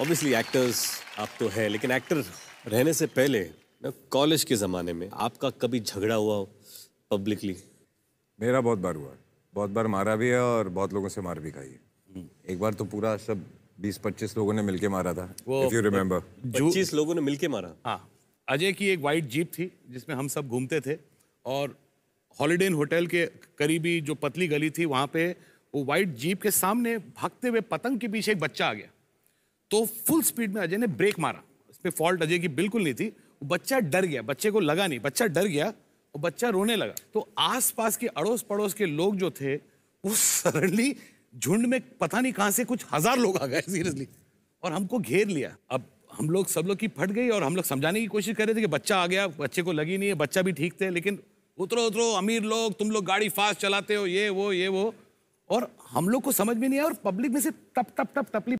obviously actors आप तो है लेकिन एक्टर रहने से पहले कॉलेज के ज़माने में आपका कभी झगड़ा हुआ हो पब्लिकली मेरा बहुत बार हुआ बहुत बार मारा भी है और बहुत लोगों से मार भी खाई है एक बार तो पूरा सब बीस पच्चीस लोगों ने मिलके मारा था इफ यू रिमेम्बर पच्चीस लोगों ने मिलके मारा हाँ अजय की एक वाइट जीप थी जिसमें हम सब घूमते थे और हॉलीडे इन होटल के करीबी जो पतली गली थी वहाँ पे वो वाइट जीप के सामने भागते हुए पतंग के पीछे एक बच्चा आ गया तो फुल स्पीड में अजय ने ब्रेक मारा उस पर फॉल्ट अजय की बिल्कुल नहीं थी बच्चा डर गया बच्चे को लगा नहीं बच्चा डर गया और बच्चा रोने लगा तो आसपास के अड़ोस पड़ोस के लोग जो थे वो सडनली झुंड में पता नहीं कहाँ से कुछ हजार लोग आ गए सीरियसली और हमको घेर लिया अब हम लोग सब लोग की फट गई और हम लोग समझाने की कोशिश कर रहे थे कि बच्चा आ गया बच्चे को लगी नहीं है बच्चा भी ठीक थे लेकिन उतरो उतरो अमीर लोग तुम लोग गाड़ी फास्ट चलाते हो ये वो ये वो और हम लोग को समझ में नहीं आया और पब्लिक में से टप टप टप टपली